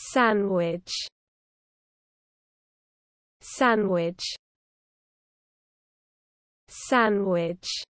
Sandwich Sandwich Sandwich